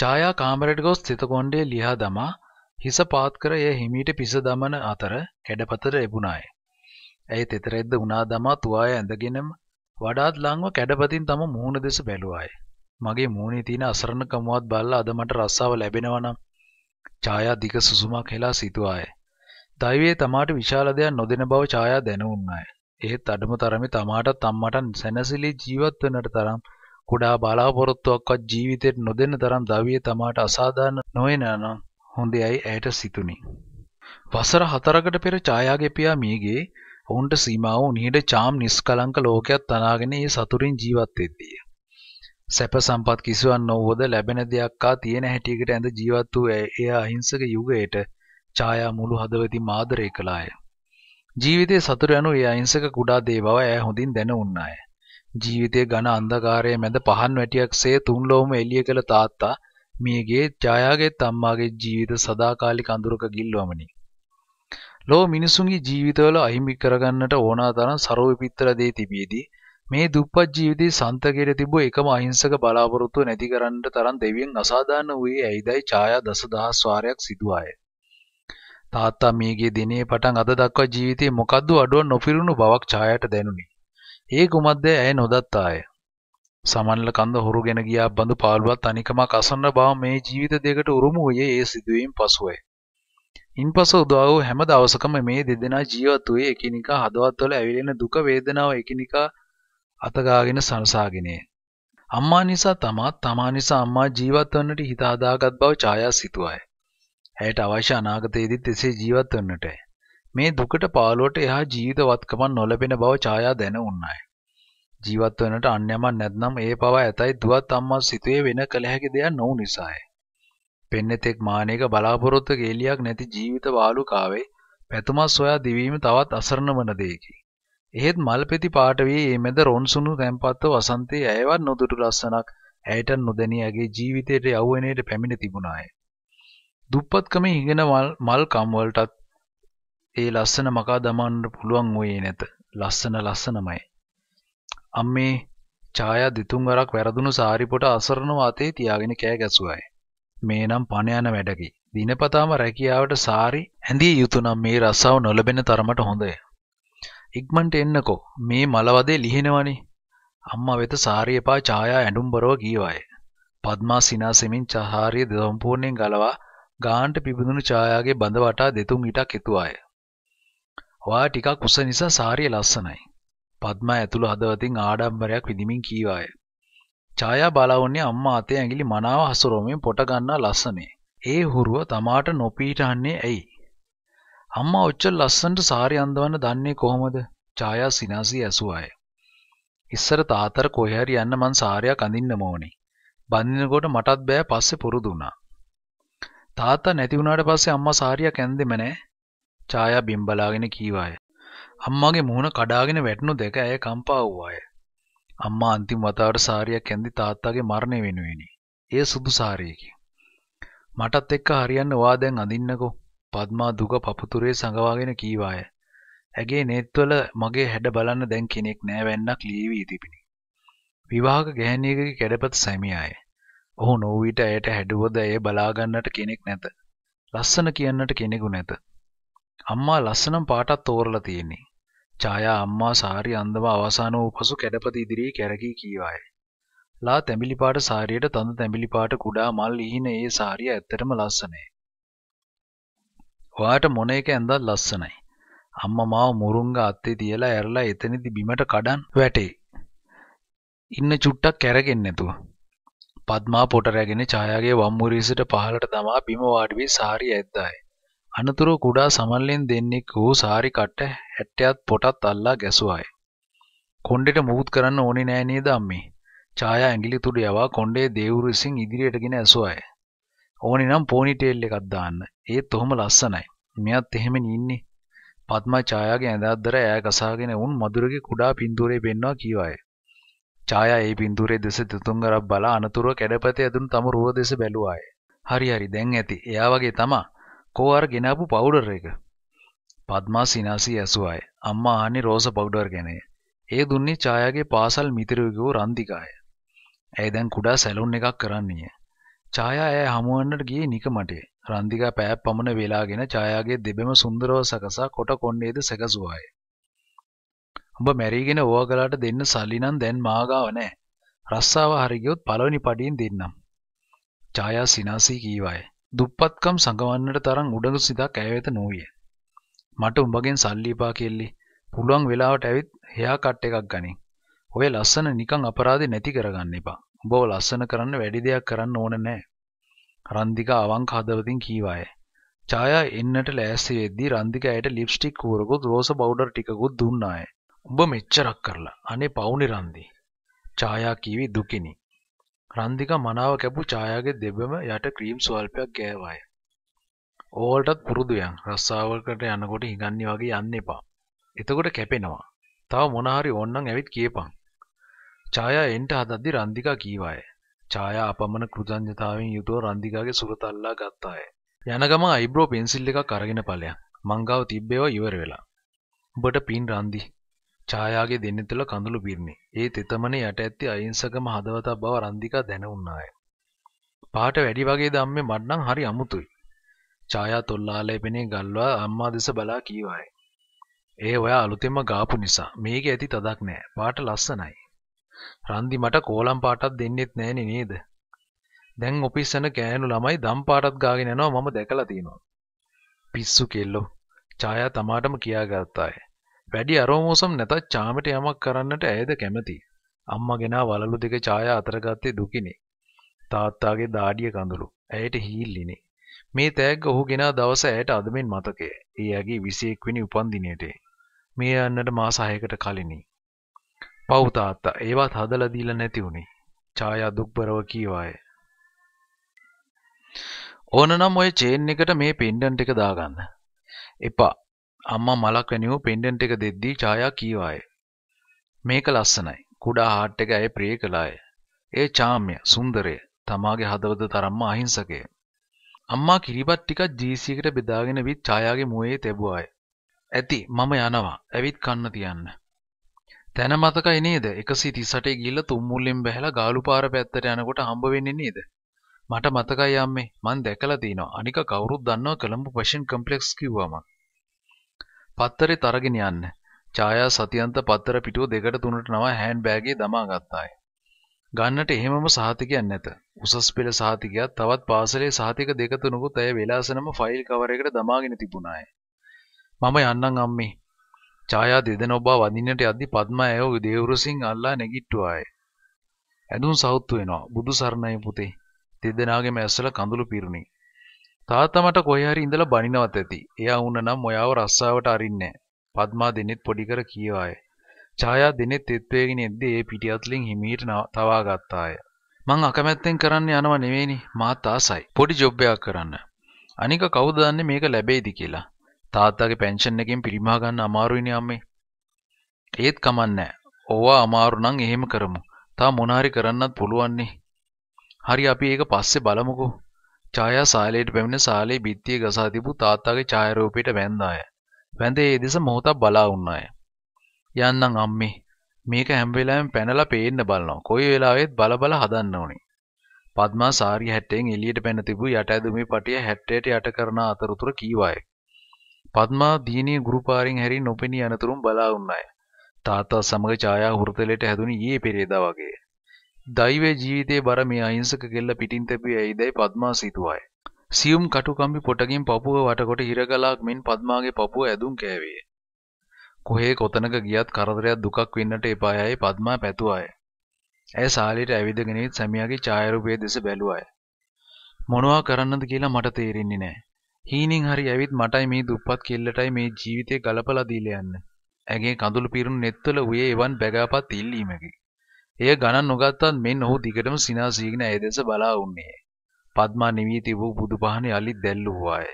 ඡායා කාමරයට ගොස් තිත කොණ්ඩේ ලිහා දමා හිස පාත් කර එය හිමීට පිස දමන අතර කැඩපතට එබුණාය. ඇය තෙතරෙද්ද උනා දමා තුවාය ඇඳගෙනම වඩාත් ලංව කැඩපතින් තම මූණ දෙස බැලුවාය. මගේ මූණේ තියෙන අසරණකමවත් බලලා අද මට රස්සාව ලැබෙනවා නම් ඡායා දිග සුසුමක් හෙලා සිටුවාය. දෛවයේ තමාට විශාල දෙයක් නොදෙන බව ඡායා දැනුණාය. එහෙත් අඩම තරමේ තමාටත් අම්මටත් සැනසෙලි ජීවත් වෙන්නට තරම් කුඩා බලාපොරොත්තුවක්වත් ජීවිතයට නොදෙන තරම් දවිය තමාට අසාධාරණ නොවනනම් හොඳයයි ඇයට සිතුනි. වසර හතරකට පෙර ඡායාගේ පියා මියගේ ඔවුන්ට සීමා වූ නිහඬ චාම් නිස්කලංක ලෝකයක් තනාගෙන ඒ සතුරින් ජීවත් වෙද්දී. සැප සම්පත් කිසිවක් නොවද ලැබෙන දෙයක් ආ තියෙන හැටියකට ඇඳ ජීවත් වූ එය අහිංසක යුගයට ඡායා මුළු හදවතින් ආදරය කළාය. ජීවිතයේ සතුට යනු ඒ අහිංසක කුඩා දේ බව ඇය හොඳින් දැන උන්නාය. ජීවිතයේ ඝන අන්ධකාරයේ මැද පහන් වැටියක්සේ තුන්ලොවම එළිය කළ තාත්තා මියගේ ජයාගේත් අම්මාගේ ජීවිත සදාකාලික අඳුරක ගිල්වමනි. ලෝ මිනිසුන්ගේ ජීවිතවල අහිමි කරගන්නට ඕනා තරම් සරෝවි පිත්තර දේ තිබියදී මේ දුප්පත් ජීවිතේ සන්තකයට තිබූ එකම අහිංසක බලාපොරොත්තුව නැති කරන්නට තරම් දෙවියන් අසාධාරණ වූයේ ඇයිදයි ඡායා දසදහස් වාරයක් සිදුවාය. තාත්තා මියගේ දිනේ පටන් අද දක්වා ජීවිතේ මොකද්ද අඩුව නොපිරුණු බවක් ඡායාට දැනුනි. ඒ කුමද්දේ ඇය නොදත්තාය. සමන්ල කන්ද හුරුගෙන ගියා බඳු පාළුවත් අනිකමක් අසන්න බව මේ ජීවිත දෙකට උරුම වූයේ ඒ සිදුවීම් පසුවයි. ඉන්පසු උදා වූ හැම දවසකම මේ දෙදෙනා ජීවත් වූයේ එකිනෙකා හදවත්වල ඇවිලෙන දුක වේදනාව එකිනෙකා අතගාගෙන සංසාගෙනේ. අම්මා නිසා තමා තමා නිසා අම්මා ජීවත් වන්නට හිත හදාගත් බව ඡායා සිතුවයි. ඇයට අවශ්‍ය අනාගතයේදීත් එසේ ජීවත් වන්නටයි. මේ දුකට පාළුවට එහා ජීවිත වත්කමක් නොලැබෙන බව ඡායා දැනුණාය. ජීවත් වෙනට අන්න යමක් නැත්නම් ඒ පවා ඇතයි දුවත් අම්මා සිතුවේ වෙන කළ හැකි දෙයක් නොවු නිසාය. පෙන්නෙතෙක් මානෙක බලාපොරොත්තු ගේලියක් නැති ජීවිත වාලුකාවේ පැතුමක් සොයා දිවීම තවත් අසරණ වන දෙයකි. එහෙත් මල්පෙති පාට වී මේ මැද රොන්සුණු තැන්පත්ව වසන්තයේ ඇයවත් නොදුටු ලස්සනක් ඇයට නොදැනී ඇගේ ජීවිතයට යෞවනයට පැමිණ තිබුණාය. දුප්පත්කමේ හිඟන මල් කම්වලටත් ඒ ලස්සන මකා දමන්නට පුළුවන් වූයේ නැත. ලස්සන ලස්සනමයි. අම්මේ ඡායා දෙතුන් වරක් වැරදුණු සාරිපොට අසරණ වාතේ තියාගෙන කෑ ගැසුවයි. මේ නම් පණ යන වැඩකි. දිනපතාම රැකියාවට සාරි ඇඳිය යුතු නම් මේ රසාව නොලබෙන තරමට හොඳය. ඉක්මනට එන්නකෝ. මේ මලවදේ ලිහිනවනේ. අම්මා වෙත සාරි එපා ඡායා ඇඬුම්බරව කීවාය. පద్මා සිනාසෙමින් චහාරිය සම්පූර්ණයෙන් ගලවා ගාන්ට පිබිදුණු ඡායාගේ බඳ වටා දෙතුන් ඉටක් හිතුවාය. ඔයා ටිකක් උස නිසා සාරිය ලස්සනයි. පද්මා ඇතුළු හදවතින් ආඩම්බරයක් විඳිමින් කීවාය. ඡායා බලාවන්නේ අම්මා අතේ ඇඟිලි මනාව හසුරුවමින් පොට ගන්නා ලස්සනේ. ඒ හුරුව තමාට නොපීටන්නේ ඇයි? අම්මා ඔච්චර ලස්සනට සාරිය අඳවන්න දන්නේ කොහොමද? ඡායා සිනාසී ඇසුවාය. ඉස්සර තාතර කොහේ හරි යන්න මං සාරයක් අඳින්නම ඕනේ. බඳිනකොට මටත් බෑ පස්සේ පුරුදු වුණා. තාත්තා නැති වුණාට පස්සේ අම්මා සාරියක් ඇඳෙම නෑ. ඡායා බිම්බලාගෙන කීවාය. අම්මාගේ මුහුණ කඩාගෙන වැටුණු දෙක ඇය කම්පා වූවාය. අම්මා අන්තිම වතාවට සාරියක් ඇඳි තාත්තාගේ මරණය වෙනුවෙනි. එය සුදු සාරියකි. මටත් එක්ක හරියන්න වා දැන් අඳින්නකෝ. පద్මා දුක පපුතුරේ සඟවාගෙන කීවාය. ඇගේ නේත්වල මගේ හැඩ බලන්න දැන් කෙනෙක් නෑවැන්නක් ලීවී තිබිණි. විවාහක ගැහැණියකගේ කැඩපත සැමියාය. ඔහු නොවීට ඇයට හැඩුවද ඇය බලාගන්නට කෙනෙක් නැත. ලස්සන කියන්නට කෙනෙකු නැත. අම්මා ලස්සනම් පාටත් තෝරලා තියෙන්නේ. ඡායා අම්මා සාරිය අන්දම අවසාන වූ පසු කැඩපති ඉදිරියේ කැරකී කීවාය. ලා තැඹිලි පාට සාරියට තඳ තැඹිලි පාට කුඩා මල් ඉහින ඒ සාරිය ඇත්තටම ලස්සනයි. ඔයාට මොන එක ඇඳත් ලස්සනයි. අම්මා මාව මුරුංග අත්තේ තියලා ඇරලා එතනදි බිමට කඩන් වැටේ. ඉන්න චුට්ටක් කැරගෙන්නේ නැතුව. පద్මා පොට රැගෙන ඡායාගේ වම් මුරීසට පහලට දමා බිම වාඩි වී සාරිය ඇද්දායි. අනතුරුව කුඩා සමල්ලෙන් දෙන්නෙක් වූ සාරි කට්ට හැට්ටයත් පොටත් අල්ලා ගැසුවාය. කොණ්ඩෙට මුහුත් කරන්න ඕනේ නෑ නේද අම්මේ. ඡායා ඇඟිලි තුඩු යවා කොණ්ඩේ දේවුරු විසින් ඉදිරියට ගෙන ඇසුවාය. ඕනේ නම් පෝනිටේල් එකක් දාන්න. ඒත් ඔහොම ලස්සනයි. මෙයත් එහෙමනේ ඉන්නේ. පත්මා ඡායාගේ ඇඳාද්දර ඈ ගසාගෙන වුන් මధుරගේ කුඩා පින්තූරේ පෙන්වා කීවාය. ඡායා ඒ පින්තූරේ දෙස තුතුංගරක් බලා අනතුරුව කැඩපතේ ඇදුණු තම රුව දෙස බැලුවාය. හරි හරි දැන් ඇති. එයා වගේ තමා. කෝආර ගෙනාපු පවුඩර් එක පත්මා සිනාසී ඇසුවාය අම්මා ආන්නේ රෝස පවුඩර් ගැනය ඒ දුන්නේ ඡායාගේ පාසල් මිතුරෙකු රන්තිකාය ඇය දැන් කුඩා සැලුන් එකක් කරන්නීය ඡායා ඇය හමුවන්නට ගියේ නිකමටේ රන්තිකා පෑයක් පමණ වෙලාගෙන ඡායාගේ දෙබෙම සුන්දරව සකසා කොට කොන්නේද සැකසුවාය උඹ මැරීගෙන ඕවා කළාට දෙන්න සල්ලි නම් දැන් මාගාව නැහැ රස්සාව හරි ගියොත් පළවෙනි පඩියෙන් දෙන්නම් ඡායා සිනාසී කීවායේ දුප්පත්කම් සඟවන්නට තරම් උඩඟු සිතක් ඇය වෙත නොවිය. මට උඹගෙන් සල්ලි එපා කෙල්ලි. පුළුවන් වෙලාවට ඇවිත් හෙයා කට් එකක් ගනින්. ඔය ලස්සන නිකන් අපරාධේ නැති කරගන්න එපා. උඹව ලස්සන කරන්න වැඩි දෙයක් කරන්න ඕන නැහැ. රන්දිකා අවංක හදවතින් කීවාය. ඡායා එන්නට ලෑස්ති වෙද්දී රන්දිකා ඇයට ලිප්ස්ටික් කූරකුත් රෝස පවුඩර් ටිකකුත් දුන්නාය. උඹ මෙච්චරක් කරලා අනේ පවුනේ රන්දි. ඡායා කීවි දුකිනි. රන්දික මනාව කැපු ඡායාගේ දෙබම යට ක්‍රීම් ස්වල්පයක් ගෑවාය. ඕවලටත් පුරුදුයන් රස්සාවකට යනකොට හිඟන්නේ වගේ යන්න එපා. එතකොට කැපෙනවා. තව මොනහරි ඕන්නම් ඇවිත් කියපන්. ඡායා එන්ට හදද්දි රන්දිකා කීවාය. ඡායා අපමණ කෘතඥතාවයෙන් යුතුව රන්දිකාගේ සුරත අල්ලා ගත්තාය. යන ගම අයිබ්‍රෝ පෙන්සිල් එකක් අරගෙන ඵලයන්. මංගාව තිබ්බේව ඉවර වෙලා. ඔබට පින් රන්දි ඡායාගේ දෙන්න තුළ කඳුළු පිරිණි. ඒ තෙතමන යට ඇත්තේ අහිංසකම හදවතක් බව රන්දිකා දැනුණාය. පාට වැඩි වගේ ධම්මේ මඩනම් හරි අමුතුයි. ඡායා තොල්ලාලේ පෙනේ ගල්වා අම්මා දෙස බලා කීවායි. ඒ ඔයා අලුතෙන්ම ගාපු නිසා මේකේ ඇති තදක් නෑ. පාට ලස්සනයි. රන්දි මට කෝලම් පාටක් දෙන්නෙත් නෑනේ නේද? දැන් ඔෆිස් යන ගෑනු ළමයි දම් පාටක් ගාගෙන යනවා මම දැකලා තියෙනවා. පිස්සු කෙල්ලෝ. ඡායා තමාටම කියාගත්තාය. වැඩි අරෝමෝසම් නැතත් චාමට යමක් කරන්නට ඇයද කැමති. අම්මගෙන වලලු දෙක ඡායා අතරගත්තේ දුකිනි. තාත්තාගේ දාඩිය කඳුළු. ඇයට හීල්ලිනි. මේ තෑග්ග ඔහු ගෙන දවස ඇයට අදමින් මතකය. ඒ ඇගේ 21 වෙනි උපන්දිනයට. මේ යන්නට මාස 6කට කලිනි. පව් තාත්තා ඒවත් හදලා දීලා නැති උනේ. ඡායා දුක්බරව කීවාය. ඕනනම් ඔය චේන් එකට මේ පෙන්ඩන්ට් එක දාගන්න. එපා. අම්මා මලක් වැනි වූ පෙන්ඩන්ට් එක දෙද්දී ඡායා කීවාය. මේක ලස්සනයි. කුඩා හාට් එක ඇය ප්‍රිය කළාය. ඒ චාම්‍ය සුන්දරය තමාගේ හදවත තරම්ම අහිංසකය. අම්මා කිරිබත් ටිකක් ජීසී එකට බෙදාගෙන විත් ඡායාගේ මුවේ තැබුවාය. ඇති මම යනවා. ඇවිත් කන්න තියන්න. තැන මතකයි නේද 138 ගිහිල්ලා තුම්මුල්ලෙන් බැහැලා ගාලුපාර පැත්තට යනකොට හම්බ වෙන්නේ නේද මට මතකයි අම්මේ මං දැකලා තිනවා අනික කවුරුත් දන්නවා කොළඹ ෆැෂන් කොම්ප්ලෙක්ස් කිව්වා මං පත්තරෙත් අරගෙන යන්න. ඡායා සතියන්ත පත්තර පිටුව දෙකට තුනට නවා හෑන්ඩ් බෑගේ දමා ගත්තාය. ගන්නට එහෙමම සහතිකයක් නැත. උසස් පෙළ සහතිකයක් තවත් පාසලේ සහතික දෙක තුනකුත් ඇය වෙලාසනම ෆයිල් කවර එකට දමාගෙන තිබුණාය. මම යන්නම් අම්මේ. ඡායා දෙදෙනා ඔබ වඳින්නට යද්දි පద్මා ඇයව දේවුරුසින් අල්ලා නැගිට්ටුවාය. ඇඳුම් සවුත් වෙනවා. බුදු සරණයි පුතේ. දෙදෙනාගේම ඇස්වල කඳුළු පිරුණි. තාත්තමට කොහරි ඉඳලා බනිනවත් ඇති. එයා වුණ නම් ඔයාව රස්සාවට අරින්නේ පද්මා දෙනෙත් පොඩිකර කියවාය. ඡායා දෙනෙත් එත්වේගෙන එද්දී ඒ පිටි අතලින් හිමීට තවා ගත්තාය. මං අකමැත්තෙන් කරන්න යනව නෙවෙයිනි මාත් ආසයි. පොඩි ජොබ් එකක් කරන්න. අනික කවුද දන්නේ මේක ලැබෙයිද කියලා. තාත්තාගේ පෙන්ෂන් එකෙන් පිරිමහ ගන්න අමාරුයිනේ අම්මේ. ඒත් කමන්නේ. ඕවා අමාරු නම් එහෙම කරමු. තා මොනාරි කරන්නත් පුළුවන් නේ. හරි අපි ඒක පස්සේ බලමුකෝ. ඡායා සාලයට පැමිණ සාලේ බිත්තිය ගසා තිබූ තාත්තාගේ ඡායාරූපයට වැන්දාය. වැඳ ඒ දෙස මොහොතක් බලා වුණාය. "යන්නම් අම්මේ. මේක හැම වෙලාවෙම පැනලා පේන්න බලනවා. කොයි වෙලාවෙත් බල බල හදන්න ඕනේ." පද්මා සාරිය හැට්ටෙන් එළියට පැන තිබූ යට ඇදුමේ පටිය හැට්ටේට යට කරන අතරතුර කීවාය. පද්මා දීනේ ගුරුපාරින් හැරි නොපෙනී අනතුරුම් බලා වුණාය. තාත්තා සමග ඡායා හුරතලයට හැදුණි ඊයේ පෙරේදා වගේ. දෛවයේ ජීවිතේ බර මේ අහිංසක කෙල්ල පිටින් තැබුවේ ඇයිදයි පද්මා සිතුවාය. සියුම් කටුකම්බි පොටකින් පපුව වටකොට හිරගලාක් මෙන් පද්මාගේ පපුව ඇදුම් කෑවේ. කොහේ කොතනක ගියත් කරදරයක් දුකක් වෙන්නට එපායයි පද්මා පැතුවාය. ඇය සාලයට ඇවිදගෙන සැමියාගේ ඡායාරූපයේ දෙස බැලුවාය. මොනවා කරන්නද කියලා මට තේරෙන්නේ නැහැ. හීනින් හරි ඇවිත් මටයි මේ දුප්පත් කෙල්ලටයි මේ ජීවිතේ ගලපලා දීලා යන්න. ඇගේ කඳුළු පිරුණු netවල උයේ එවන් බැගාපත් ඉල්ලීමකි. එය ගණන් නොගත්තත් මෙන් ඔහු දිගටම සිනාසීගෙන ඇය දෙස බලා උන්නේ. පද්මා නිවී තිබූ බුදු පහනේ අලි දැල්ලුවාය.